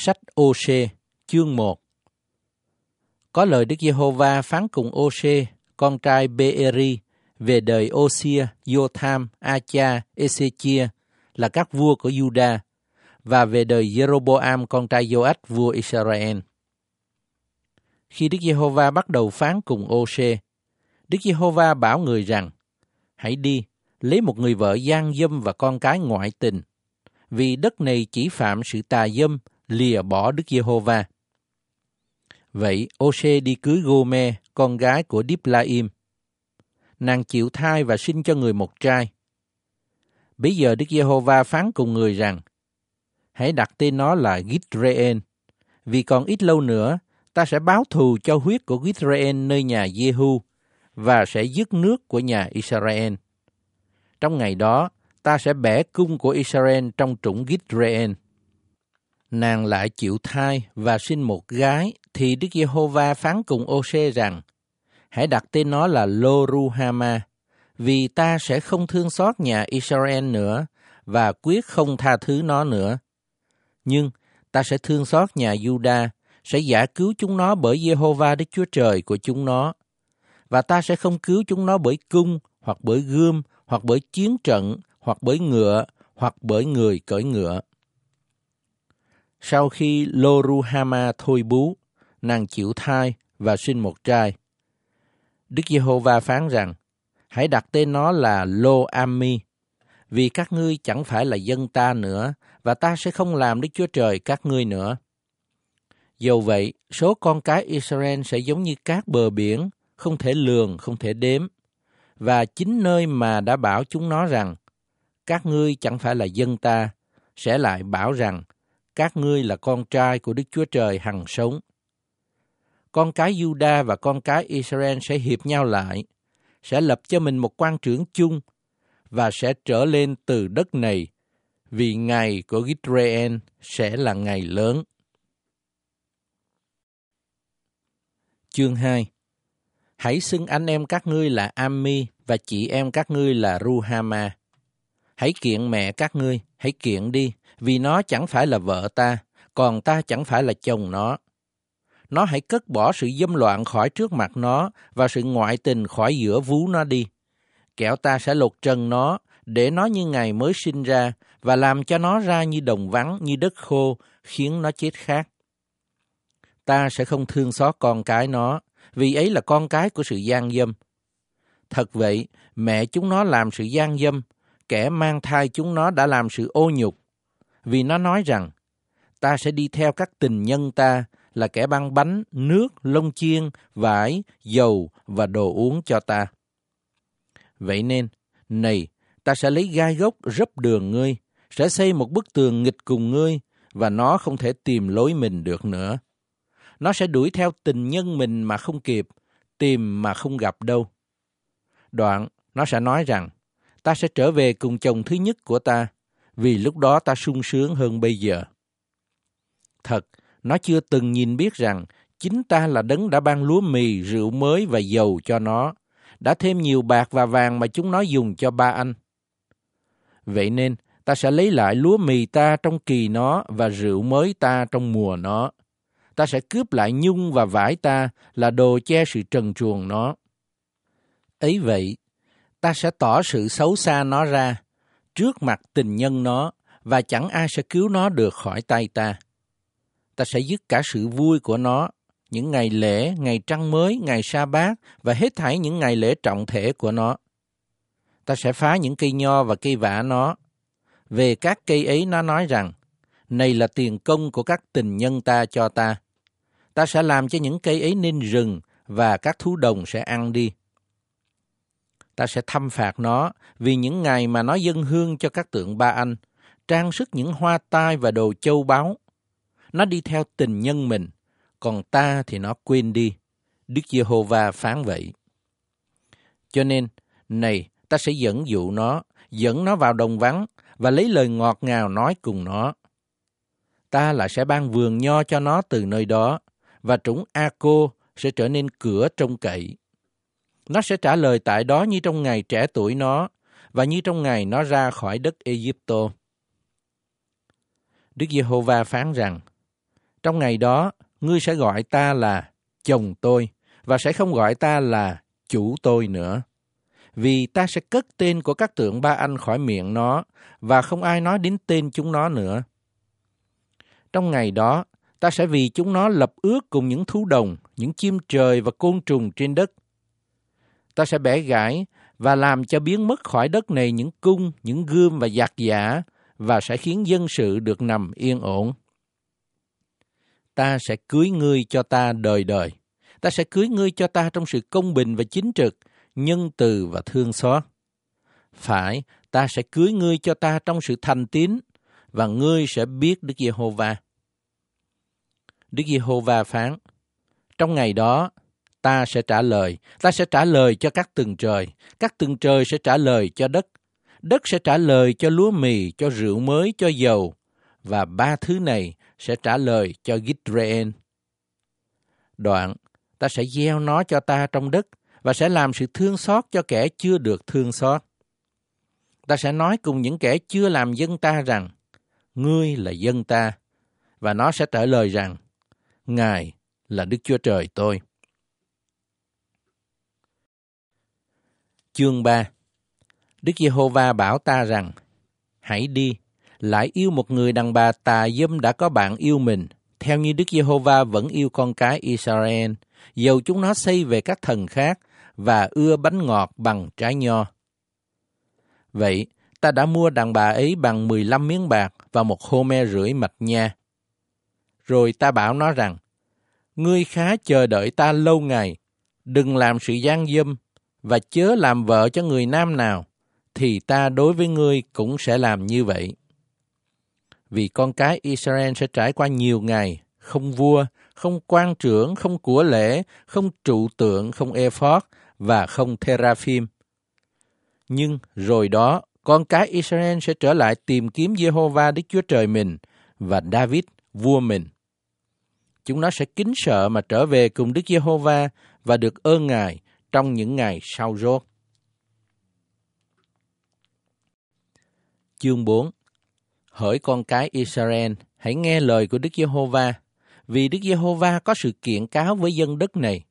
Sách OC, chương 1 Có lời Đức Giê-hô-va phán cùng OC, con trai Beeri, về đời Osia, Jotham, Acha, Ezechia là các vua của Juda và về đời Jeroboam con trai Joach vua Israel. Khi Đức Giê-hô-va bắt đầu phán cùng ose Đức Giê-hô-va bảo người rằng: Hãy đi, lấy một người vợ gian dâm và con cái ngoại tình, vì đất này chỉ phạm sự tà dâm lìa bỏ Đức Giê-hô-va. Vậy ô đi cưới Gô-mê, con gái của Điếp La-im. Nàng chịu thai và sinh cho người một trai. Bây giờ Đức Giê-hô-va phán cùng người rằng, hãy đặt tên nó là Gitreen, vì còn ít lâu nữa ta sẽ báo thù cho huyết của Gitreen nơi nhà Jehu và sẽ dứt nước của nhà Israel. Trong ngày đó, ta sẽ bẻ cung của Israel trong trũng Gitreen nàng lại chịu thai và sinh một gái, thì Đức Giê-hô-va phán cùng Ô-xê rằng, hãy đặt tên nó là lô Loruhama, vì ta sẽ không thương xót nhà Israel nữa và quyết không tha thứ nó nữa. Nhưng ta sẽ thương xót nhà Juda, sẽ giả cứu chúng nó bởi Giê-hô-va Đức Chúa Trời của chúng nó. Và ta sẽ không cứu chúng nó bởi cung, hoặc bởi gươm, hoặc bởi chiến trận, hoặc bởi ngựa, hoặc bởi người cởi ngựa. Sau khi Loruhama thôi bú, nàng chịu thai và sinh một trai. Đức Giê-hô-va phán rằng, hãy đặt tên nó là Lo-ami, vì các ngươi chẳng phải là dân ta nữa, và ta sẽ không làm Đức Chúa Trời các ngươi nữa. Dầu vậy, số con cái Israel sẽ giống như các bờ biển, không thể lường, không thể đếm. Và chính nơi mà đã bảo chúng nó rằng, các ngươi chẳng phải là dân ta, sẽ lại bảo rằng, các ngươi là con trai của Đức Chúa Trời hằng sống. Con cái Juda và con cái Israel sẽ hiệp nhau lại, sẽ lập cho mình một quan trưởng chung và sẽ trở lên từ đất này, vì ngày của Gitrael sẽ là ngày lớn. Chương 2 Hãy xưng anh em các ngươi là Ami và chị em các ngươi là Ruhama. Hãy kiện mẹ các ngươi, hãy kiện đi, vì nó chẳng phải là vợ ta, còn ta chẳng phải là chồng nó. Nó hãy cất bỏ sự dâm loạn khỏi trước mặt nó và sự ngoại tình khỏi giữa vú nó đi. Kẻo ta sẽ lột trần nó, để nó như ngày mới sinh ra và làm cho nó ra như đồng vắng, như đất khô, khiến nó chết khác Ta sẽ không thương xót con cái nó, vì ấy là con cái của sự gian dâm. Thật vậy, mẹ chúng nó làm sự gian dâm, kẻ mang thai chúng nó đã làm sự ô nhục, vì nó nói rằng ta sẽ đi theo các tình nhân ta là kẻ băng bánh, nước, lông chiên, vải, dầu và đồ uống cho ta. Vậy nên, này, ta sẽ lấy gai gốc rấp đường ngươi, sẽ xây một bức tường nghịch cùng ngươi, và nó không thể tìm lối mình được nữa. Nó sẽ đuổi theo tình nhân mình mà không kịp, tìm mà không gặp đâu. Đoạn, nó sẽ nói rằng, ta sẽ trở về cùng chồng thứ nhất của ta, vì lúc đó ta sung sướng hơn bây giờ. Thật, nó chưa từng nhìn biết rằng chính ta là đấng đã ban lúa mì, rượu mới và dầu cho nó, đã thêm nhiều bạc và vàng mà chúng nó dùng cho ba anh. Vậy nên, ta sẽ lấy lại lúa mì ta trong kỳ nó và rượu mới ta trong mùa nó. Ta sẽ cướp lại nhung và vải ta là đồ che sự trần truồng nó. Ấy vậy, ta sẽ tỏ sự xấu xa nó ra trước mặt tình nhân nó và chẳng ai sẽ cứu nó được khỏi tay ta. Ta sẽ dứt cả sự vui của nó, những ngày lễ, ngày trăng mới, ngày sa bát và hết thảy những ngày lễ trọng thể của nó. Ta sẽ phá những cây nho và cây vả nó. Về các cây ấy nó nói rằng, này là tiền công của các tình nhân ta cho ta. Ta sẽ làm cho những cây ấy nên rừng và các thú đồng sẽ ăn đi ta sẽ thăm phạt nó vì những ngày mà nó dâng hương cho các tượng ba anh, trang sức những hoa tai và đồ châu báu. Nó đi theo tình nhân mình, còn ta thì nó quên đi. Đức Giê-hô-va phán vậy. Cho nên, này, ta sẽ dẫn dụ nó, dẫn nó vào đồng vắng và lấy lời ngọt ngào nói cùng nó. Ta lại sẽ ban vườn nho cho nó từ nơi đó, và trũng A-cô sẽ trở nên cửa trông cậy. Nó sẽ trả lời tại đó như trong ngày trẻ tuổi nó và như trong ngày nó ra khỏi đất Egypto. Đức Giê-hô-va phán rằng, Trong ngày đó, ngươi sẽ gọi ta là chồng tôi và sẽ không gọi ta là chủ tôi nữa. Vì ta sẽ cất tên của các tượng ba anh khỏi miệng nó và không ai nói đến tên chúng nó nữa. Trong ngày đó, ta sẽ vì chúng nó lập ước cùng những thú đồng, những chim trời và côn trùng trên đất – ta sẽ bẻ gãy và làm cho biến mất khỏi đất này những cung, những gươm và giặc giả và sẽ khiến dân sự được nằm yên ổn. Ta sẽ cưới ngươi cho ta đời đời. Ta sẽ cưới ngươi cho ta trong sự công bình và chính trực, nhân từ và thương xót. Phải, ta sẽ cưới ngươi cho ta trong sự thành tín và ngươi sẽ biết Đức Giê-hô-va. Đức Giê-hô-va phán: Trong ngày đó, ta sẽ trả lời, ta sẽ trả lời cho các từng trời, các từng trời sẽ trả lời cho đất, đất sẽ trả lời cho lúa mì, cho rượu mới, cho dầu, và ba thứ này sẽ trả lời cho Gitreen. Đoạn, ta sẽ gieo nó cho ta trong đất, và sẽ làm sự thương xót cho kẻ chưa được thương xót. Ta sẽ nói cùng những kẻ chưa làm dân ta rằng, ngươi là dân ta, và nó sẽ trả lời rằng, Ngài là Đức Chúa Trời tôi. Chương 3 Đức Giê-hô-va bảo ta rằng, Hãy đi, lại yêu một người đàn bà tà dâm đã có bạn yêu mình, theo như Đức Giê-hô-va vẫn yêu con cái Israel, dầu chúng nó xây về các thần khác và ưa bánh ngọt bằng trái nho. Vậy, ta đã mua đàn bà ấy bằng 15 miếng bạc và một me rưỡi mạch nha. Rồi ta bảo nó rằng, Ngươi khá chờ đợi ta lâu ngày, đừng làm sự gian dâm và chớ làm vợ cho người nam nào, thì ta đối với ngươi cũng sẽ làm như vậy. Vì con cái Israel sẽ trải qua nhiều ngày, không vua, không quan trưởng, không của lễ, không trụ tượng, không e ephod và không teraphim. Nhưng rồi đó, con cái Israel sẽ trở lại tìm kiếm Jehovah Đức Chúa Trời mình và David, vua mình. Chúng nó sẽ kính sợ mà trở về cùng Đức Giê-hô-va và được ơn Ngài, trong những ngày sau rốt. Chương 4 Hỡi con cái Israel, hãy nghe lời của Đức Giê-hô-va, vì Đức Giê-hô-va có sự kiện cáo với dân đất này.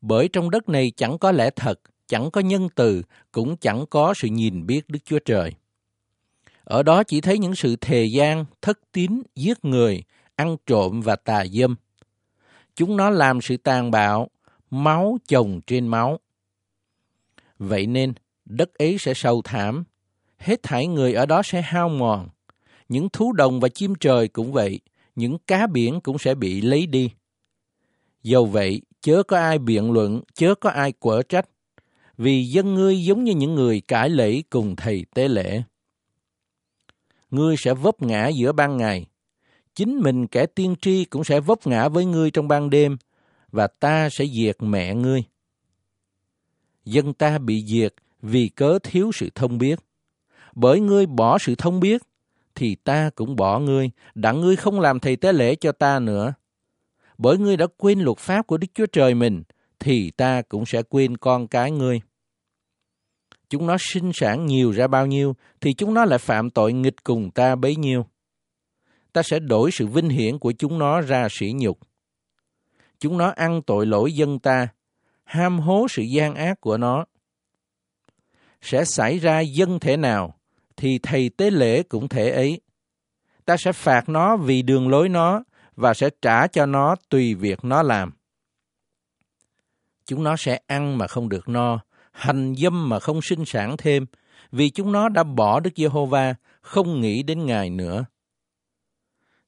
Bởi trong đất này chẳng có lẽ thật, chẳng có nhân từ, cũng chẳng có sự nhìn biết Đức Chúa Trời. Ở đó chỉ thấy những sự thề gian, thất tín, giết người, ăn trộm và tà dâm. Chúng nó làm sự tàn bạo, máu chồng trên máu. Vậy nên, đất ấy sẽ sâu thảm, hết thảy người ở đó sẽ hao mòn. Những thú đồng và chim trời cũng vậy, những cá biển cũng sẽ bị lấy đi. Dầu vậy, chớ có ai biện luận, chớ có ai quở trách, vì dân ngươi giống như những người cãi lễ cùng thầy tế lễ. Ngươi sẽ vấp ngã giữa ban ngày, chính mình kẻ tiên tri cũng sẽ vấp ngã với ngươi trong ban đêm và ta sẽ diệt mẹ ngươi. Dân ta bị diệt vì cớ thiếu sự thông biết. Bởi ngươi bỏ sự thông biết, thì ta cũng bỏ ngươi, đặng ngươi không làm thầy tế lễ cho ta nữa. Bởi ngươi đã quên luật pháp của Đức Chúa Trời mình, thì ta cũng sẽ quên con cái ngươi. Chúng nó sinh sản nhiều ra bao nhiêu, thì chúng nó lại phạm tội nghịch cùng ta bấy nhiêu. Ta sẽ đổi sự vinh hiển của chúng nó ra sỉ nhục chúng nó ăn tội lỗi dân ta, ham hố sự gian ác của nó. Sẽ xảy ra dân thể nào, thì thầy tế lễ cũng thể ấy. Ta sẽ phạt nó vì đường lối nó và sẽ trả cho nó tùy việc nó làm. Chúng nó sẽ ăn mà không được no, hành dâm mà không sinh sản thêm, vì chúng nó đã bỏ Đức Giê-hô-va, không nghĩ đến Ngài nữa.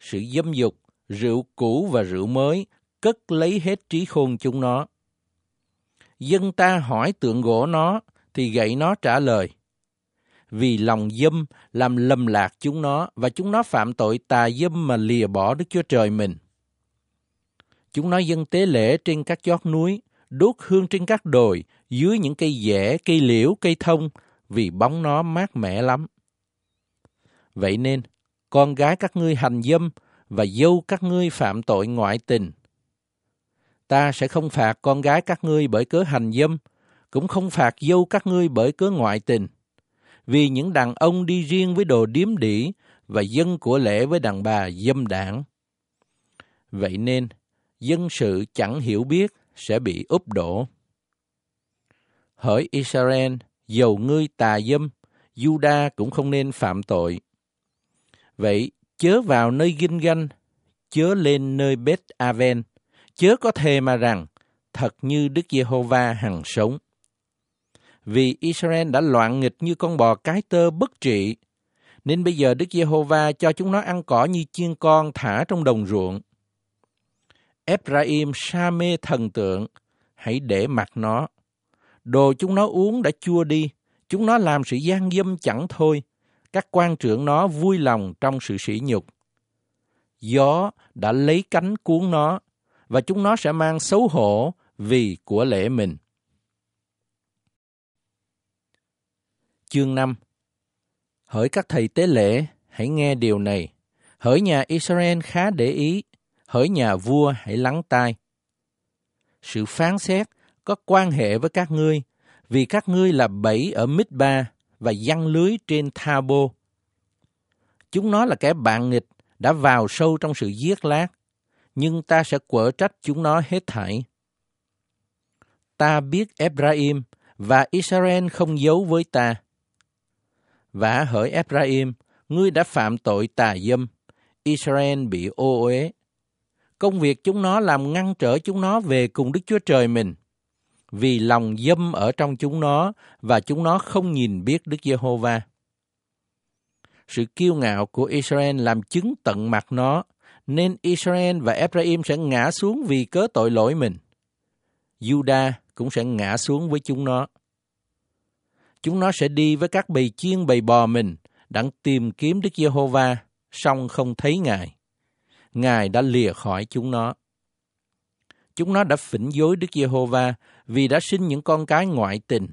Sự dâm dục, rượu cũ và rượu mới cất lấy hết trí khôn chúng nó. Dân ta hỏi tượng gỗ nó, thì gậy nó trả lời. Vì lòng dâm làm lầm lạc chúng nó, và chúng nó phạm tội tà dâm mà lìa bỏ Đức Chúa Trời mình. Chúng nó dân tế lễ trên các chót núi, đốt hương trên các đồi, dưới những cây dẻ, cây liễu, cây thông, vì bóng nó mát mẻ lắm. Vậy nên, con gái các ngươi hành dâm và dâu các ngươi phạm tội ngoại tình, ta sẽ không phạt con gái các ngươi bởi cớ hành dâm, cũng không phạt dâu các ngươi bởi cớ ngoại tình. Vì những đàn ông đi riêng với đồ điếm đỉ và dân của lễ với đàn bà dâm đảng. Vậy nên, dân sự chẳng hiểu biết sẽ bị úp đổ. Hỡi Israel, dầu ngươi tà dâm, Juda cũng không nên phạm tội. Vậy chớ vào nơi ginh ganh, chớ lên nơi Bết Aven, chớ có thề mà rằng thật như Đức Giê-hô-va hằng sống. Vì Israel đã loạn nghịch như con bò cái tơ bất trị, nên bây giờ Đức Giê-hô-va cho chúng nó ăn cỏ như chiên con thả trong đồng ruộng. Ephraim sa mê thần tượng, hãy để mặt nó. Đồ chúng nó uống đã chua đi, chúng nó làm sự gian dâm chẳng thôi. Các quan trưởng nó vui lòng trong sự sỉ nhục. Gió đã lấy cánh cuốn nó, và chúng nó sẽ mang xấu hổ vì của lễ mình. Chương 5 Hỡi các thầy tế lễ, hãy nghe điều này. Hỡi nhà Israel khá để ý, hỡi nhà vua hãy lắng tai. Sự phán xét có quan hệ với các ngươi, vì các ngươi là bẫy ở Mid-ba và giăng lưới trên Tha-bô. Chúng nó là kẻ bạn nghịch đã vào sâu trong sự giết lát nhưng ta sẽ quở trách chúng nó hết thảy. Ta biết Ephraim và Israel không giấu với ta. Và hỡi Ephraim, ngươi đã phạm tội tà dâm, Israel bị ô uế. Công việc chúng nó làm ngăn trở chúng nó về cùng Đức Chúa Trời mình. Vì lòng dâm ở trong chúng nó và chúng nó không nhìn biết Đức Giê-hô-va. Sự kiêu ngạo của Israel làm chứng tận mặt nó, nên Israel và Ephraim sẽ ngã xuống vì cớ tội lỗi mình. Juda cũng sẽ ngã xuống với chúng nó. Chúng nó sẽ đi với các bầy chiên bầy bò mình, đặng tìm kiếm Đức Giê-hô-va, song không thấy Ngài. Ngài đã lìa khỏi chúng nó. Chúng nó đã phỉnh dối Đức Giê-hô-va vì đã sinh những con cái ngoại tình.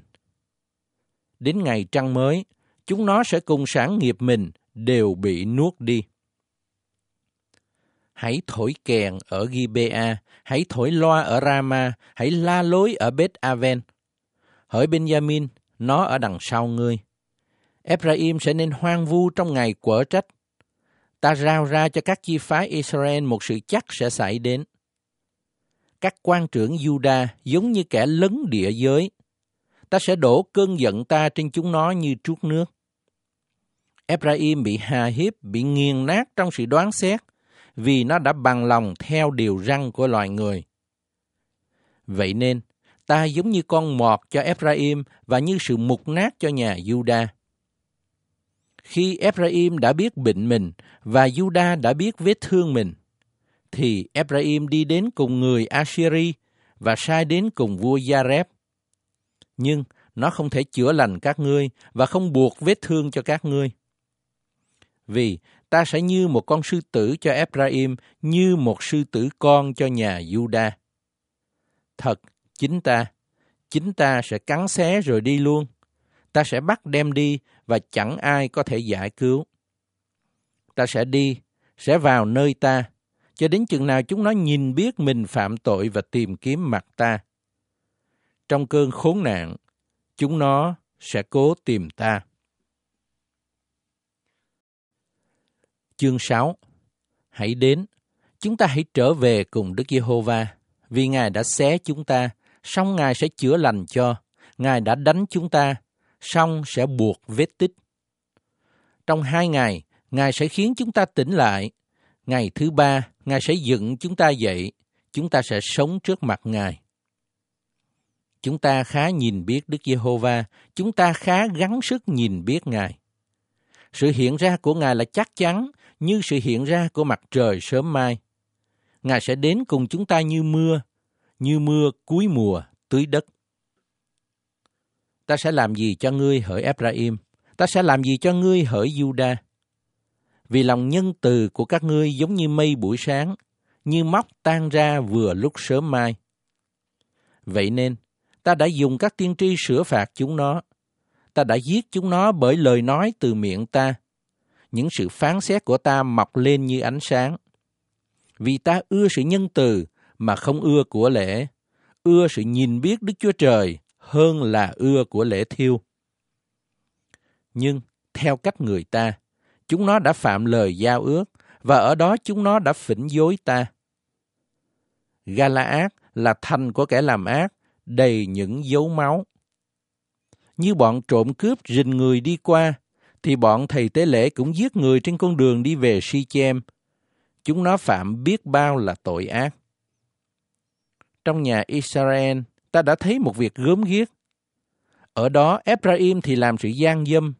Đến ngày trăng mới, chúng nó sẽ cùng sản nghiệp mình đều bị nuốt đi hãy thổi kèn ở Gibea, hãy thổi loa ở Rama, hãy la lối ở Beth Aven. Hỡi Benjamin, nó ở đằng sau ngươi. Ephraim sẽ nên hoang vu trong ngày quở trách. Ta rao ra cho các chi phái Israel một sự chắc sẽ xảy đến. Các quan trưởng Juda giống như kẻ lấn địa giới. Ta sẽ đổ cơn giận ta trên chúng nó như trút nước. Ephraim bị hà hiếp, bị nghiền nát trong sự đoán xét vì nó đã bằng lòng theo điều răn của loài người. Vậy nên, ta giống như con mọt cho Ephraim và như sự mục nát cho nhà Juda. Khi Ephraim đã biết bệnh mình và Juda đã biết vết thương mình, thì Ephraim đi đến cùng người Assyri và sai đến cùng vua Jareb. Nhưng nó không thể chữa lành các ngươi và không buộc vết thương cho các ngươi. Vì ta sẽ như một con sư tử cho Ephraim, như một sư tử con cho nhà Juda. Thật, chính ta, chính ta sẽ cắn xé rồi đi luôn. Ta sẽ bắt đem đi và chẳng ai có thể giải cứu. Ta sẽ đi, sẽ vào nơi ta, cho đến chừng nào chúng nó nhìn biết mình phạm tội và tìm kiếm mặt ta. Trong cơn khốn nạn, chúng nó sẽ cố tìm ta. Chương 6 Hãy đến, chúng ta hãy trở về cùng Đức Giê-hô-va, vì Ngài đã xé chúng ta, song Ngài sẽ chữa lành cho, Ngài đã đánh chúng ta, song sẽ buộc vết tích. Trong hai ngày, Ngài sẽ khiến chúng ta tỉnh lại. Ngày thứ ba, Ngài sẽ dựng chúng ta dậy, chúng ta sẽ sống trước mặt Ngài. Chúng ta khá nhìn biết Đức Giê-hô-va, chúng ta khá gắng sức nhìn biết Ngài. Sự hiện ra của Ngài là chắc chắn, như sự hiện ra của mặt trời sớm mai. Ngài sẽ đến cùng chúng ta như mưa, như mưa cuối mùa tưới đất. Ta sẽ làm gì cho ngươi hỡi Ephraim? Ta sẽ làm gì cho ngươi hỡi Juda? Vì lòng nhân từ của các ngươi giống như mây buổi sáng, như móc tan ra vừa lúc sớm mai. Vậy nên, ta đã dùng các tiên tri sửa phạt chúng nó. Ta đã giết chúng nó bởi lời nói từ miệng ta, những sự phán xét của ta mọc lên như ánh sáng. Vì ta ưa sự nhân từ mà không ưa của lễ, ưa sự nhìn biết Đức Chúa Trời hơn là ưa của lễ thiêu. Nhưng theo cách người ta, chúng nó đã phạm lời giao ước và ở đó chúng nó đã phỉnh dối ta. Galaad là thành của kẻ làm ác, đầy những dấu máu. Như bọn trộm cướp rình người đi qua, thì bọn thầy tế lễ cũng giết người trên con đường đi về Sichem. Chúng nó phạm biết bao là tội ác. Trong nhà Israel, ta đã thấy một việc gớm ghiếc. Ở đó, Ephraim thì làm sự gian dâm,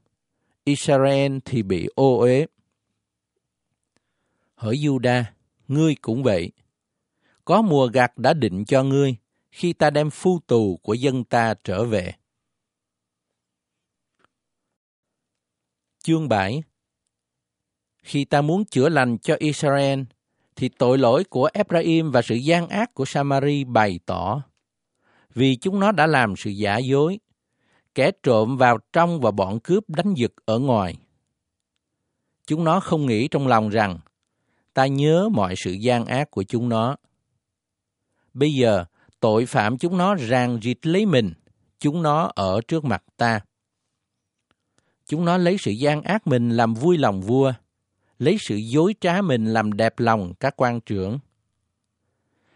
Israel thì bị ô uế. Hỡi Juda, ngươi cũng vậy. Có mùa gặt đã định cho ngươi khi ta đem phu tù của dân ta trở về. Chương 7 Khi ta muốn chữa lành cho Israel, thì tội lỗi của Ephraim và sự gian ác của Samari bày tỏ. Vì chúng nó đã làm sự giả dối, kẻ trộm vào trong và bọn cướp đánh giật ở ngoài. Chúng nó không nghĩ trong lòng rằng, ta nhớ mọi sự gian ác của chúng nó. Bây giờ, tội phạm chúng nó ràng rịt lấy mình, chúng nó ở trước mặt ta. Chúng nó lấy sự gian ác mình làm vui lòng vua, lấy sự dối trá mình làm đẹp lòng các quan trưởng.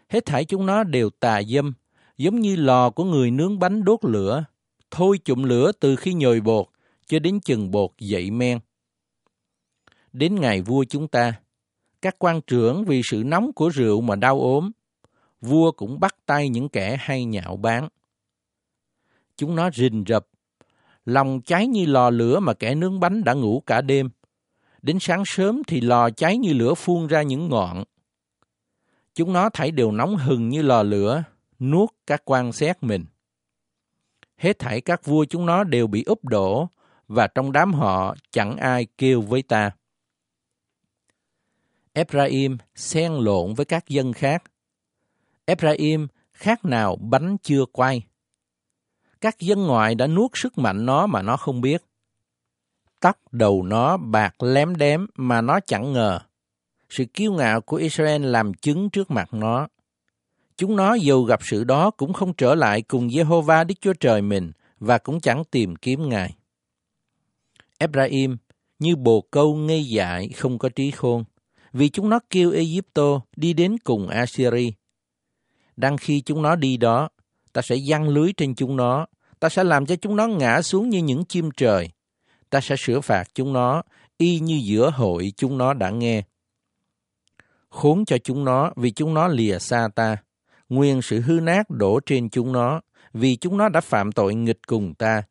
Hết thảy chúng nó đều tà dâm, giống như lò của người nướng bánh đốt lửa, thôi chụm lửa từ khi nhồi bột, cho đến chừng bột dậy men. Đến ngày vua chúng ta, các quan trưởng vì sự nóng của rượu mà đau ốm, vua cũng bắt tay những kẻ hay nhạo báng. Chúng nó rình rập Lòng cháy như lò lửa mà kẻ nướng bánh đã ngủ cả đêm. Đến sáng sớm thì lò cháy như lửa phun ra những ngọn. Chúng nó thảy đều nóng hừng như lò lửa, nuốt các quan xét mình. Hết thảy các vua chúng nó đều bị úp đổ, và trong đám họ chẳng ai kêu với ta. Ephraim xen lộn với các dân khác. Ephraim khác nào bánh chưa quay các dân ngoại đã nuốt sức mạnh nó mà nó không biết. Tóc đầu nó bạc lém đếm mà nó chẳng ngờ. Sự kiêu ngạo của Israel làm chứng trước mặt nó. Chúng nó dù gặp sự đó cũng không trở lại cùng Jehovah Đức Chúa Trời mình và cũng chẳng tìm kiếm Ngài. Ephraim như bồ câu ngây dại không có trí khôn, vì chúng nó kêu Egypto đi đến cùng Assyri. Đang khi chúng nó đi đó, ta sẽ giăng lưới trên chúng nó, ta sẽ làm cho chúng nó ngã xuống như những chim trời. Ta sẽ sửa phạt chúng nó, y như giữa hội chúng nó đã nghe. Khốn cho chúng nó vì chúng nó lìa xa ta. Nguyên sự hư nát đổ trên chúng nó vì chúng nó đã phạm tội nghịch cùng ta.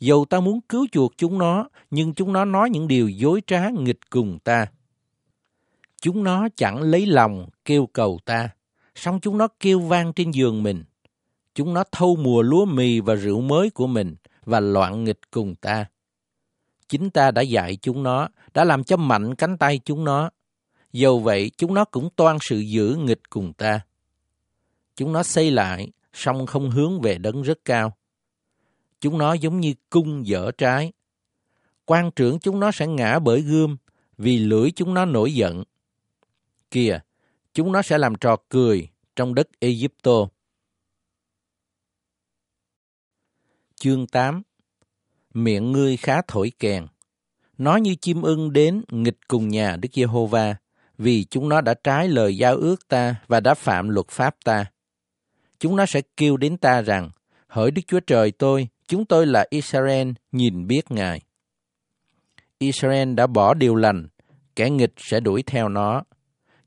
Dầu ta muốn cứu chuộc chúng nó, nhưng chúng nó nói những điều dối trá nghịch cùng ta. Chúng nó chẳng lấy lòng kêu cầu ta, song chúng nó kêu vang trên giường mình chúng nó thâu mùa lúa mì và rượu mới của mình và loạn nghịch cùng ta. Chính ta đã dạy chúng nó, đã làm cho mạnh cánh tay chúng nó. Dầu vậy, chúng nó cũng toan sự giữ nghịch cùng ta. Chúng nó xây lại, song không hướng về đấng rất cao. Chúng nó giống như cung dở trái. Quan trưởng chúng nó sẽ ngã bởi gươm, vì lưỡi chúng nó nổi giận. Kìa, chúng nó sẽ làm trò cười trong đất Egypto Chương 8 Miệng ngươi khá thổi kèn. Nó như chim ưng đến nghịch cùng nhà Đức Giê-hô-va, vì chúng nó đã trái lời giao ước ta và đã phạm luật pháp ta. Chúng nó sẽ kêu đến ta rằng, hỡi Đức Chúa Trời tôi, chúng tôi là Israel, nhìn biết Ngài. Israel đã bỏ điều lành, kẻ nghịch sẽ đuổi theo nó.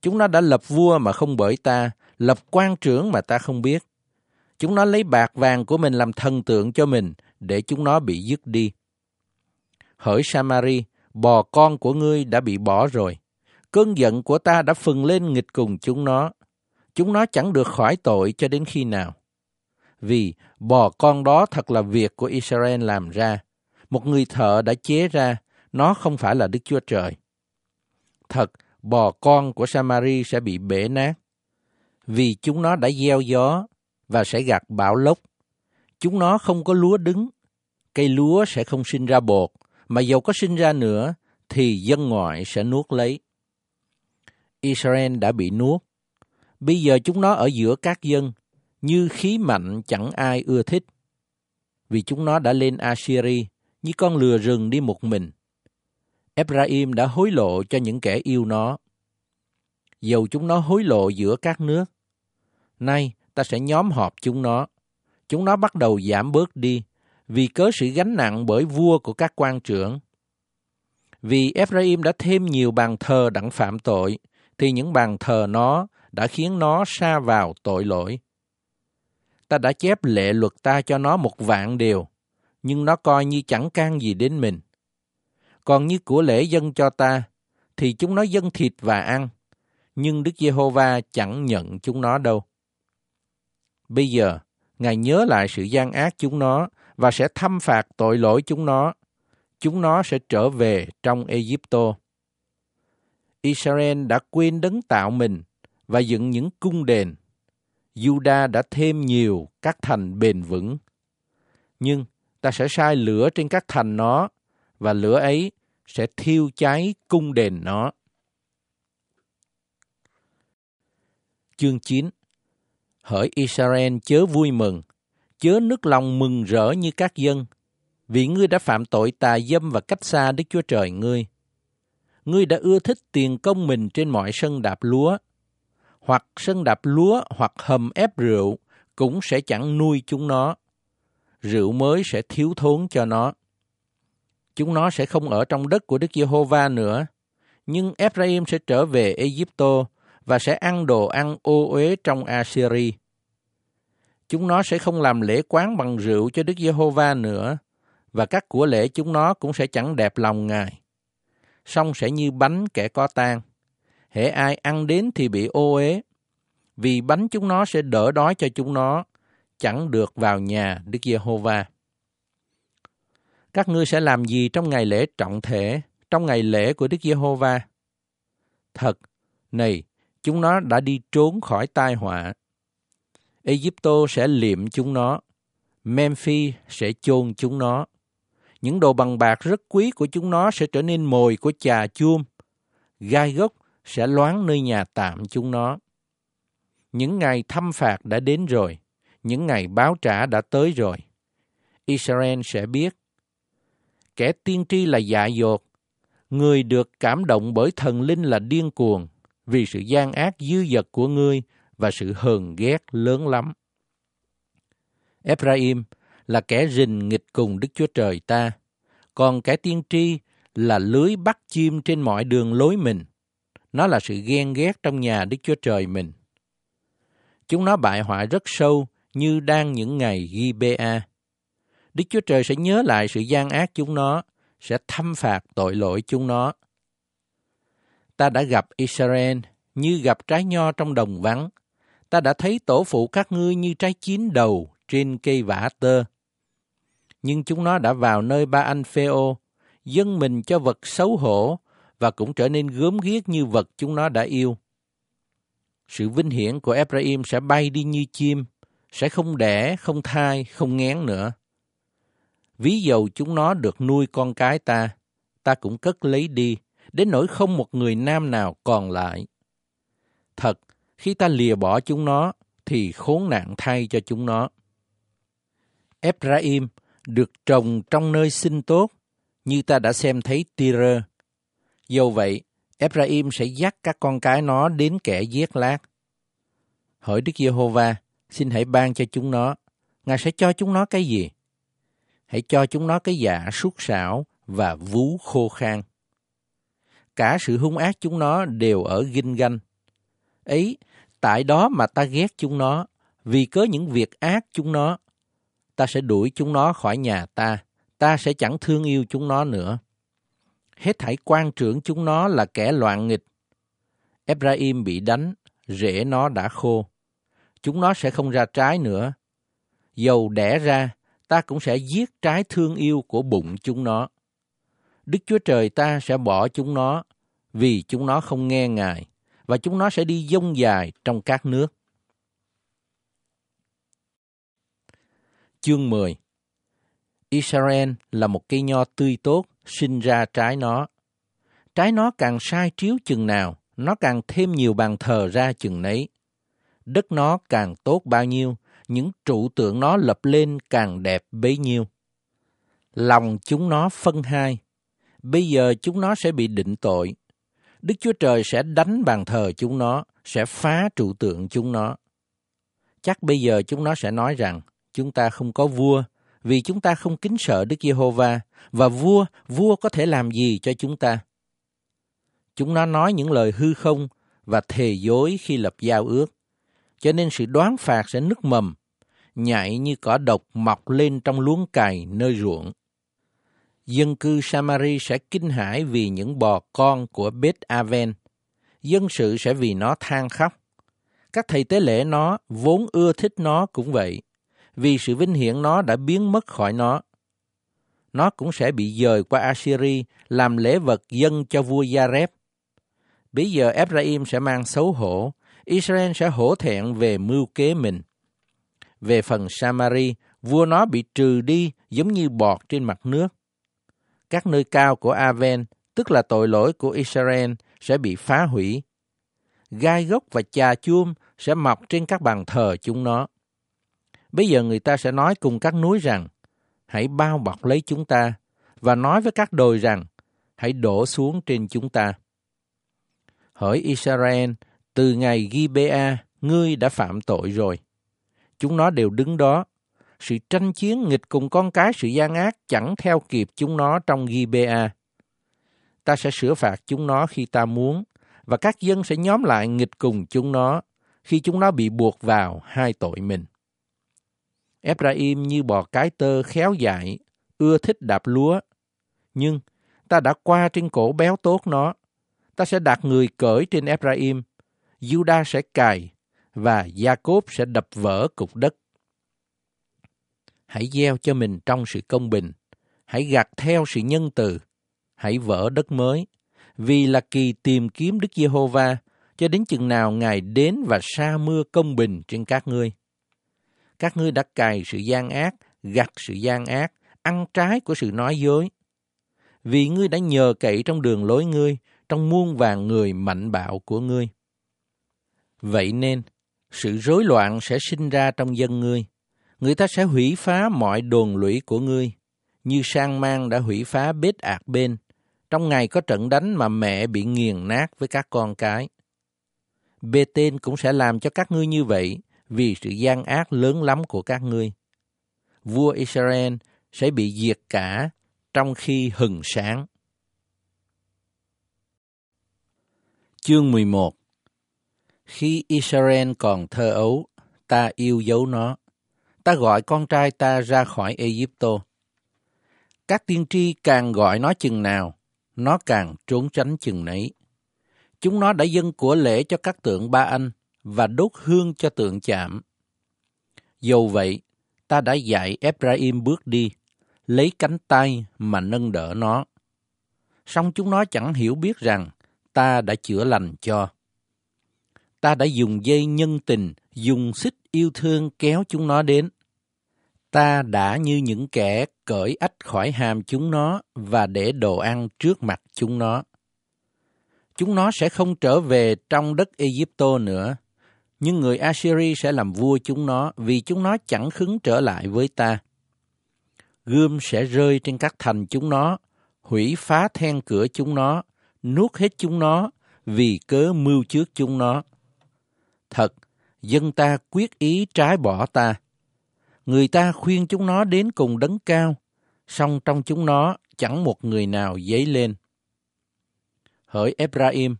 Chúng nó đã lập vua mà không bởi ta, lập quan trưởng mà ta không biết. Chúng nó lấy bạc vàng của mình làm thần tượng cho mình, để chúng nó bị dứt đi. Hỡi Samari, bò con của ngươi đã bị bỏ rồi. Cơn giận của ta đã phừng lên nghịch cùng chúng nó. Chúng nó chẳng được khỏi tội cho đến khi nào. Vì bò con đó thật là việc của Israel làm ra. Một người thợ đã chế ra, nó không phải là Đức Chúa Trời. Thật, bò con của Samari sẽ bị bể nát. Vì chúng nó đã gieo gió, và sẽ gặt bão lốc. Chúng nó không có lúa đứng, cây lúa sẽ không sinh ra bột, mà dầu có sinh ra nữa thì dân ngoại sẽ nuốt lấy. Israel đã bị nuốt. Bây giờ chúng nó ở giữa các dân, như khí mạnh chẳng ai ưa thích. Vì chúng nó đã lên Assyri, như con lừa rừng đi một mình. Ephraim đã hối lộ cho những kẻ yêu nó. Dầu chúng nó hối lộ giữa các nước. Nay, ta sẽ nhóm họp chúng nó. Chúng nó bắt đầu giảm bớt đi, vì cớ sự gánh nặng bởi vua của các quan trưởng. Vì Ephraim đã thêm nhiều bàn thờ đặng phạm tội, thì những bàn thờ nó đã khiến nó xa vào tội lỗi. Ta đã chép lệ luật ta cho nó một vạn điều, nhưng nó coi như chẳng can gì đến mình. Còn như của lễ dân cho ta, thì chúng nó dân thịt và ăn, nhưng Đức Giê-hô-va chẳng nhận chúng nó đâu. Bây giờ, Ngài nhớ lại sự gian ác chúng nó và sẽ thâm phạt tội lỗi chúng nó. Chúng nó sẽ trở về trong Egypto. Israel đã quên đấng tạo mình và dựng những cung đền. Juda đã thêm nhiều các thành bền vững. Nhưng ta sẽ sai lửa trên các thành nó và lửa ấy sẽ thiêu cháy cung đền nó. Chương 9 Hỡi Israel chớ vui mừng, chớ nước lòng mừng rỡ như các dân, vì ngươi đã phạm tội tà dâm và cách xa Đức Chúa Trời ngươi. Ngươi đã ưa thích tiền công mình trên mọi sân đạp lúa, hoặc sân đạp lúa hoặc hầm ép rượu cũng sẽ chẳng nuôi chúng nó. Rượu mới sẽ thiếu thốn cho nó. Chúng nó sẽ không ở trong đất của Đức Giê-hô-va nữa, nhưng Ephraim sẽ trở về Egypto và sẽ ăn đồ ăn ô uế trong Assyria. Chúng nó sẽ không làm lễ quán bằng rượu cho Đức Giê-hô-va nữa, và các của lễ chúng nó cũng sẽ chẳng đẹp lòng Ngài. Song sẽ như bánh kẻ có tan. Hễ ai ăn đến thì bị ô uế, vì bánh chúng nó sẽ đỡ đói cho chúng nó, chẳng được vào nhà Đức Giê-hô-va. Các ngươi sẽ làm gì trong ngày lễ trọng thể, trong ngày lễ của Đức Giê-hô-va? Thật, này, Chúng nó đã đi trốn khỏi tai họa. Egypto sẽ liệm chúng nó. Memphis sẽ chôn chúng nó. Những đồ bằng bạc rất quý của chúng nó sẽ trở nên mồi của chà chuông. Gai gốc sẽ loáng nơi nhà tạm chúng nó. Những ngày thăm phạt đã đến rồi. Những ngày báo trả đã tới rồi. Israel sẽ biết. Kẻ tiên tri là dạ dột. Người được cảm động bởi thần linh là điên cuồng vì sự gian ác dư dật của ngươi và sự hờn ghét lớn lắm. Ephraim là kẻ rình nghịch cùng Đức Chúa Trời ta, còn kẻ tiên tri là lưới bắt chim trên mọi đường lối mình. Nó là sự ghen ghét trong nhà Đức Chúa Trời mình. Chúng nó bại hoại rất sâu như đang những ngày Gibea. Đức Chúa Trời sẽ nhớ lại sự gian ác chúng nó, sẽ thâm phạt tội lỗi chúng nó. Ta đã gặp Israel như gặp trái nho trong đồng vắng. Ta đã thấy tổ phụ các ngươi như trái chín đầu trên cây vả tơ. Nhưng chúng nó đã vào nơi ba anh Phêo, dân mình cho vật xấu hổ và cũng trở nên gớm ghiếc như vật chúng nó đã yêu. Sự vinh hiển của Ephraim sẽ bay đi như chim, sẽ không đẻ, không thai, không ngén nữa. Ví dầu chúng nó được nuôi con cái ta, ta cũng cất lấy đi đến nỗi không một người nam nào còn lại. Thật, khi ta lìa bỏ chúng nó, thì khốn nạn thay cho chúng nó. Ephraim được trồng trong nơi sinh tốt, như ta đã xem thấy Tyre. Dầu vậy, Ephraim sẽ dắt các con cái nó đến kẻ giết lát. Hỏi Đức Giê-hô-va, xin hãy ban cho chúng nó. Ngài sẽ cho chúng nó cái gì? Hãy cho chúng nó cái dạ sút sảo và vú khô khan cả sự hung ác chúng nó đều ở ginh ganh. Ấy, tại đó mà ta ghét chúng nó, vì cớ những việc ác chúng nó. Ta sẽ đuổi chúng nó khỏi nhà ta, ta sẽ chẳng thương yêu chúng nó nữa. Hết thảy quan trưởng chúng nó là kẻ loạn nghịch. Ephraim bị đánh, rễ nó đã khô. Chúng nó sẽ không ra trái nữa. Dầu đẻ ra, ta cũng sẽ giết trái thương yêu của bụng chúng nó. Đức Chúa Trời ta sẽ bỏ chúng nó vì chúng nó không nghe Ngài và chúng nó sẽ đi dông dài trong các nước. Chương 10 Israel là một cây nho tươi tốt, sinh ra trái nó. Trái nó càng sai chiếu chừng nào, nó càng thêm nhiều bàn thờ ra chừng nấy. Đất nó càng tốt bao nhiêu, những trụ tượng nó lập lên càng đẹp bấy nhiêu. Lòng chúng nó phân hai, Bây giờ chúng nó sẽ bị định tội. Đức Chúa Trời sẽ đánh bàn thờ chúng nó, sẽ phá trụ tượng chúng nó. Chắc bây giờ chúng nó sẽ nói rằng, chúng ta không có vua, vì chúng ta không kính sợ Đức Giê-hô-va, và vua, vua có thể làm gì cho chúng ta? Chúng nó nói những lời hư không và thề dối khi lập giao ước, cho nên sự đoán phạt sẽ nứt mầm, nhảy như cỏ độc mọc lên trong luống cày nơi ruộng dân cư Samari sẽ kinh hãi vì những bò con của Beth Aven. Dân sự sẽ vì nó than khóc. Các thầy tế lễ nó vốn ưa thích nó cũng vậy, vì sự vinh hiển nó đã biến mất khỏi nó. Nó cũng sẽ bị dời qua Assyri làm lễ vật dân cho vua Jareb. Bây giờ Ephraim sẽ mang xấu hổ, Israel sẽ hổ thẹn về mưu kế mình. Về phần Samari, vua nó bị trừ đi giống như bọt trên mặt nước các nơi cao của Aven, tức là tội lỗi của Israel, sẽ bị phá hủy. Gai gốc và chà chuông sẽ mọc trên các bàn thờ chúng nó. Bây giờ người ta sẽ nói cùng các núi rằng, hãy bao bọc lấy chúng ta, và nói với các đồi rằng, hãy đổ xuống trên chúng ta. Hỡi Israel, từ ngày Gibea, ngươi đã phạm tội rồi. Chúng nó đều đứng đó, sự tranh chiến nghịch cùng con cái sự gian ác chẳng theo kịp chúng nó trong ghi ba Ta sẽ sửa phạt chúng nó khi ta muốn, và các dân sẽ nhóm lại nghịch cùng chúng nó khi chúng nó bị buộc vào hai tội mình. Ephraim như bò cái tơ khéo dại, ưa thích đạp lúa. Nhưng ta đã qua trên cổ béo tốt nó. Ta sẽ đặt người cởi trên Ephraim. Judah sẽ cài và Jacob sẽ đập vỡ cục đất hãy gieo cho mình trong sự công bình, hãy gặt theo sự nhân từ, hãy vỡ đất mới, vì là kỳ tìm kiếm Đức Giê-hô-va cho đến chừng nào Ngài đến và sa mưa công bình trên các ngươi. Các ngươi đã cài sự gian ác, gặt sự gian ác, ăn trái của sự nói dối. Vì ngươi đã nhờ cậy trong đường lối ngươi, trong muôn vàng người mạnh bạo của ngươi. Vậy nên, sự rối loạn sẽ sinh ra trong dân ngươi, người ta sẽ hủy phá mọi đồn lũy của ngươi, như sang mang đã hủy phá bết ạc bên. Trong ngày có trận đánh mà mẹ bị nghiền nát với các con cái. Bê tên cũng sẽ làm cho các ngươi như vậy vì sự gian ác lớn lắm của các ngươi. Vua Israel sẽ bị diệt cả trong khi hừng sáng. Chương 11 Khi Israel còn thơ ấu, ta yêu dấu nó ta gọi con trai ta ra khỏi Egypto. Các tiên tri càng gọi nó chừng nào, nó càng trốn tránh chừng nấy. Chúng nó đã dâng của lễ cho các tượng ba anh và đốt hương cho tượng chạm. Dầu vậy, ta đã dạy Ephraim bước đi, lấy cánh tay mà nâng đỡ nó. Song chúng nó chẳng hiểu biết rằng ta đã chữa lành cho. Ta đã dùng dây nhân tình, dùng xích yêu thương kéo chúng nó đến. Ta đã như những kẻ cởi ách khỏi hàm chúng nó và để đồ ăn trước mặt chúng nó. Chúng nó sẽ không trở về trong đất Egypto nữa, nhưng người Assyri sẽ làm vua chúng nó vì chúng nó chẳng khứng trở lại với ta. Gươm sẽ rơi trên các thành chúng nó, hủy phá then cửa chúng nó, nuốt hết chúng nó vì cớ mưu trước chúng nó. Thật, dân ta quyết ý trái bỏ ta. Người ta khuyên chúng nó đến cùng đấng cao, song trong chúng nó chẳng một người nào dấy lên. Hỡi Ephraim,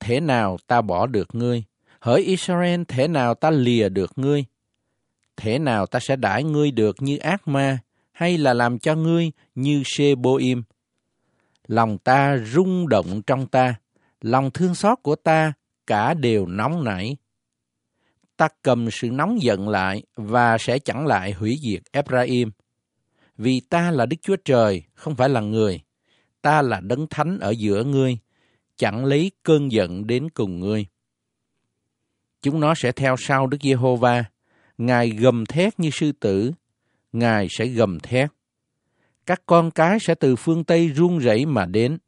thế nào ta bỏ được ngươi? Hỡi Israel, thế nào ta lìa được ngươi? Thế nào ta sẽ đãi ngươi được như ác ma, hay là làm cho ngươi như Sheboim? Lòng ta rung động trong ta, lòng thương xót của ta cả đều nóng nảy ta cầm sự nóng giận lại và sẽ chẳng lại hủy diệt Ephraim. Vì ta là Đức Chúa Trời, không phải là người. Ta là đấng thánh ở giữa ngươi, chẳng lấy cơn giận đến cùng ngươi. Chúng nó sẽ theo sau Đức Giê-hô-va. Ngài gầm thét như sư tử, Ngài sẽ gầm thét. Các con cái sẽ từ phương Tây run rẩy mà đến.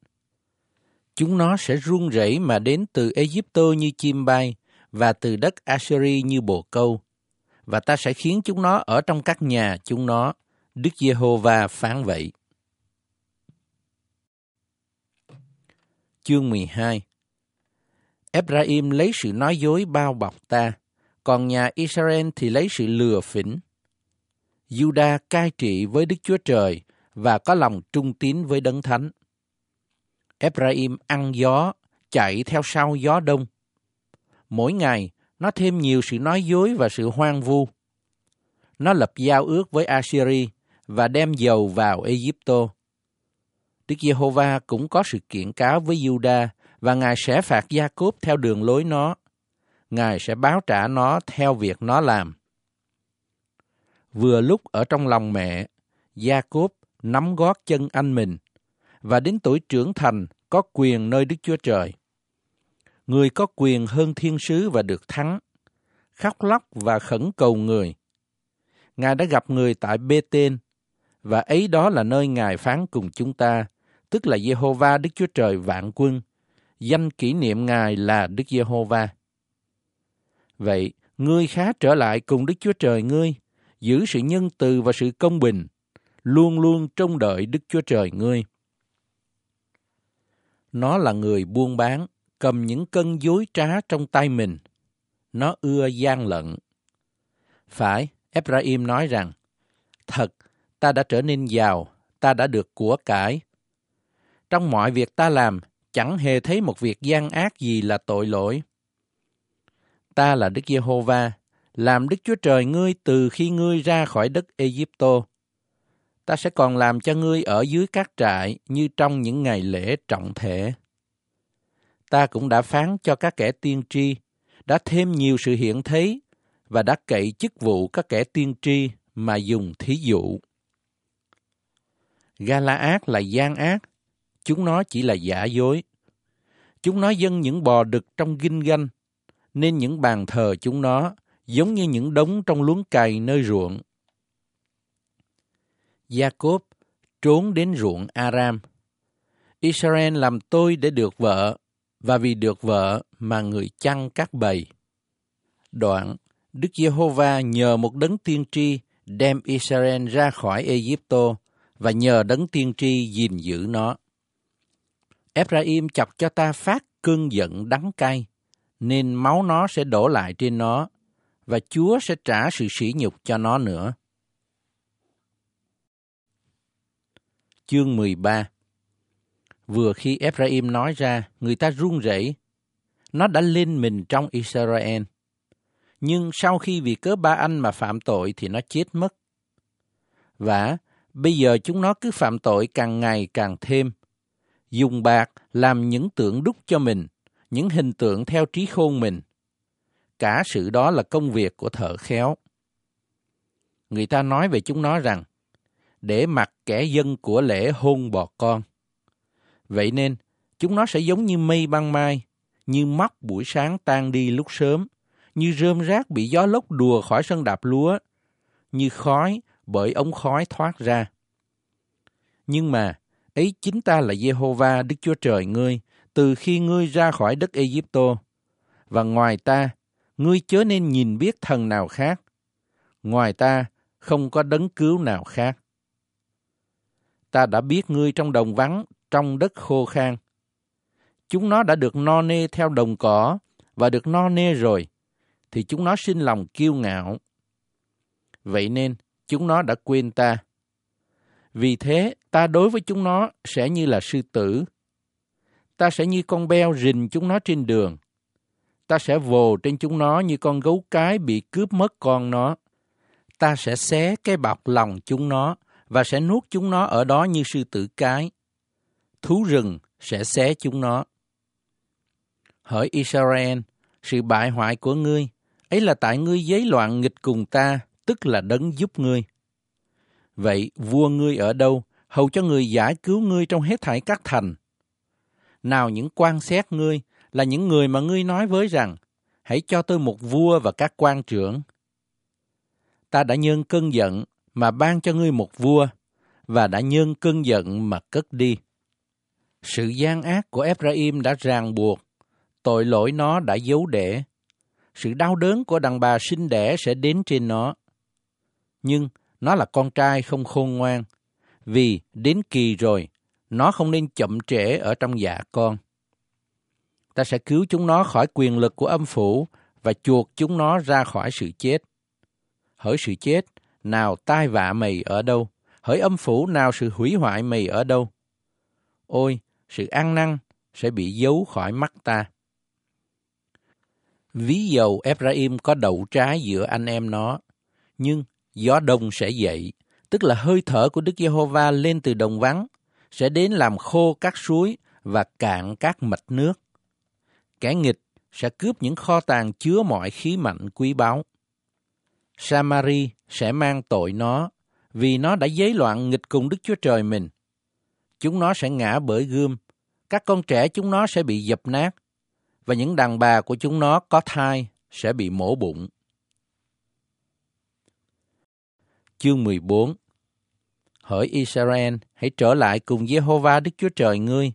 Chúng nó sẽ run rẩy mà đến từ Egypto như chim bay, và từ đất Asheri như bồ câu, và ta sẽ khiến chúng nó ở trong các nhà chúng nó. Đức Giê-hô-va phán vậy. Chương 12 Ephraim lấy sự nói dối bao bọc ta, còn nhà Israel thì lấy sự lừa phỉnh. Juda cai trị với Đức Chúa Trời và có lòng trung tín với Đấng Thánh. Ephraim ăn gió, chạy theo sau gió đông. Mỗi ngày, nó thêm nhiều sự nói dối và sự hoang vu. Nó lập giao ước với Assyria và đem dầu vào Egypto. Đức Giê-hô-va cũng có sự kiện cáo với Juda và Ngài sẽ phạt Gia-cốp theo đường lối nó. Ngài sẽ báo trả nó theo việc nó làm. Vừa lúc ở trong lòng mẹ, Gia-cốp nắm gót chân anh mình và đến tuổi trưởng thành có quyền nơi Đức Chúa Trời người có quyền hơn thiên sứ và được thắng, khóc lóc và khẩn cầu người. Ngài đã gặp người tại bê tên, và ấy đó là nơi Ngài phán cùng chúng ta, tức là giê-hô-va, Đức Chúa Trời vạn quân. Danh kỷ niệm Ngài là Đức giê-hô-va. Vậy, ngươi khá trở lại cùng Đức Chúa Trời ngươi, giữ sự nhân từ và sự công bình, luôn luôn trông đợi Đức Chúa Trời ngươi. Nó là người buôn bán, cầm những cân dối trá trong tay mình. Nó ưa gian lận. Phải, Ephraim nói rằng, Thật, ta đã trở nên giàu, ta đã được của cải. Trong mọi việc ta làm, chẳng hề thấy một việc gian ác gì là tội lỗi. Ta là Đức Giê-hô-va, làm Đức Chúa Trời ngươi từ khi ngươi ra khỏi đất Egypto. Ta sẽ còn làm cho ngươi ở dưới các trại như trong những ngày lễ trọng thể ta cũng đã phán cho các kẻ tiên tri, đã thêm nhiều sự hiện thấy và đã cậy chức vụ các kẻ tiên tri mà dùng thí dụ. Gala ác là gian ác, chúng nó chỉ là giả dối. Chúng nó dâng những bò đực trong ginh ganh, nên những bàn thờ chúng nó giống như những đống trong luống cày nơi ruộng. Jacob trốn đến ruộng Aram. Israel làm tôi để được vợ, và vì được vợ mà người chăn các bầy. Đoạn, Đức Giê-hô-va nhờ một đấng tiên tri đem Israel ra khỏi Egypto và nhờ đấng tiên tri gìn giữ nó. Ephraim chọc cho ta phát cơn giận đắng cay, nên máu nó sẽ đổ lại trên nó, và Chúa sẽ trả sự sỉ nhục cho nó nữa. Chương 13 Vừa khi Ephraim nói ra, người ta run rẩy. Nó đã lên mình trong Israel. Nhưng sau khi vì cớ ba anh mà phạm tội thì nó chết mất. Và bây giờ chúng nó cứ phạm tội càng ngày càng thêm. Dùng bạc làm những tượng đúc cho mình, những hình tượng theo trí khôn mình. Cả sự đó là công việc của thợ khéo. Người ta nói về chúng nó rằng, để mặc kẻ dân của lễ hôn bò con. Vậy nên, chúng nó sẽ giống như mây ban mai, như mắt buổi sáng tan đi lúc sớm, như rơm rác bị gió lốc đùa khỏi sân đạp lúa, như khói bởi ống khói thoát ra. Nhưng mà, ấy chính ta là Jehovah Đức Chúa Trời ngươi, từ khi ngươi ra khỏi đất Egypto. Và ngoài ta, ngươi chớ nên nhìn biết thần nào khác. Ngoài ta, không có đấng cứu nào khác. Ta đã biết ngươi trong đồng vắng trong đất khô khan. Chúng nó đã được no nê theo đồng cỏ và được no nê rồi, thì chúng nó sinh lòng kiêu ngạo. Vậy nên, chúng nó đã quên ta. Vì thế, ta đối với chúng nó sẽ như là sư tử. Ta sẽ như con beo rình chúng nó trên đường. Ta sẽ vồ trên chúng nó như con gấu cái bị cướp mất con nó. Ta sẽ xé cái bọc lòng chúng nó và sẽ nuốt chúng nó ở đó như sư tử cái thú rừng sẽ xé chúng nó. Hỡi Israel, sự bại hoại của ngươi, ấy là tại ngươi giấy loạn nghịch cùng ta, tức là đấng giúp ngươi. Vậy vua ngươi ở đâu, hầu cho người giải cứu ngươi trong hết thảy các thành. Nào những quan xét ngươi là những người mà ngươi nói với rằng, hãy cho tôi một vua và các quan trưởng. Ta đã nhân cơn giận mà ban cho ngươi một vua, và đã nhân cơn giận mà cất đi. Sự gian ác của Ephraim đã ràng buộc, tội lỗi nó đã giấu đẻ, Sự đau đớn của đàn bà sinh đẻ sẽ đến trên nó. Nhưng nó là con trai không khôn ngoan, vì đến kỳ rồi, nó không nên chậm trễ ở trong dạ con. Ta sẽ cứu chúng nó khỏi quyền lực của âm phủ và chuộc chúng nó ra khỏi sự chết. Hỡi sự chết, nào tai vạ mày ở đâu? Hỡi âm phủ, nào sự hủy hoại mày ở đâu? Ôi, sự ăn năn sẽ bị giấu khỏi mắt ta. Ví dầu Ephraim có đậu trái giữa anh em nó, nhưng gió đông sẽ dậy, tức là hơi thở của Đức Giê-hô-va lên từ đồng vắng, sẽ đến làm khô các suối và cạn các mạch nước. Kẻ nghịch sẽ cướp những kho tàng chứa mọi khí mạnh quý báu. Samari sẽ mang tội nó, vì nó đã giấy loạn nghịch cùng Đức Chúa Trời mình chúng nó sẽ ngã bởi gươm, các con trẻ chúng nó sẽ bị dập nát, và những đàn bà của chúng nó có thai sẽ bị mổ bụng. Chương 14 Hỡi Israel, hãy trở lại cùng Jehovah Đức Chúa Trời ngươi,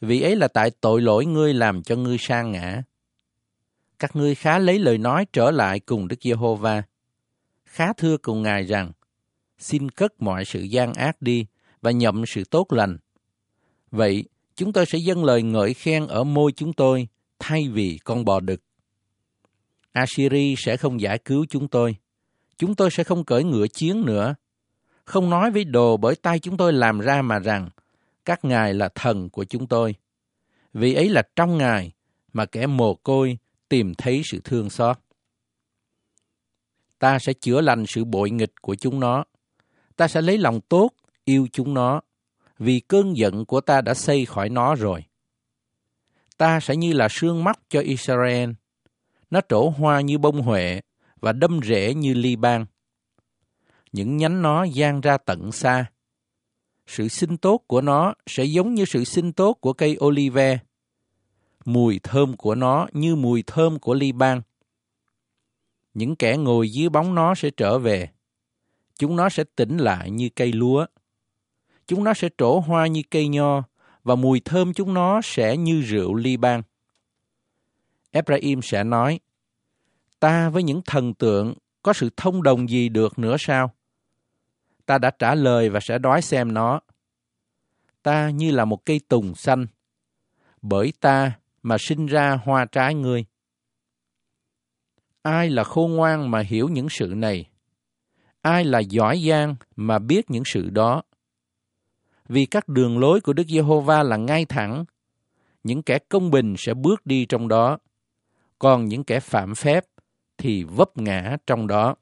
vì ấy là tại tội lỗi ngươi làm cho ngươi sa ngã. Các ngươi khá lấy lời nói trở lại cùng Đức Giê-hô-va. Khá thưa cùng Ngài rằng, xin cất mọi sự gian ác đi và nhậm sự tốt lành. Vậy, chúng tôi sẽ dâng lời ngợi khen ở môi chúng tôi thay vì con bò đực. Assyri sẽ không giải cứu chúng tôi. Chúng tôi sẽ không cởi ngựa chiến nữa. Không nói với đồ bởi tay chúng tôi làm ra mà rằng, các ngài là thần của chúng tôi. Vì ấy là trong ngài mà kẻ mồ côi tìm thấy sự thương xót. Ta sẽ chữa lành sự bội nghịch của chúng nó. Ta sẽ lấy lòng tốt yêu chúng nó, vì cơn giận của ta đã xây khỏi nó rồi. Ta sẽ như là sương mắt cho Israel, nó trổ hoa như bông huệ và đâm rễ như ly bang Những nhánh nó gian ra tận xa. Sự sinh tốt của nó sẽ giống như sự sinh tốt của cây olive. Mùi thơm của nó như mùi thơm của ly bang Những kẻ ngồi dưới bóng nó sẽ trở về. Chúng nó sẽ tỉnh lại như cây lúa. Chúng nó sẽ trổ hoa như cây nho, và mùi thơm chúng nó sẽ như rượu Liban. Ephraim sẽ nói, Ta với những thần tượng có sự thông đồng gì được nữa sao? Ta đã trả lời và sẽ đói xem nó. Ta như là một cây tùng xanh, bởi ta mà sinh ra hoa trái ngươi. Ai là khôn ngoan mà hiểu những sự này? Ai là giỏi giang mà biết những sự đó? vì các đường lối của Đức Giê-hô-va là ngay thẳng. Những kẻ công bình sẽ bước đi trong đó, còn những kẻ phạm phép thì vấp ngã trong đó.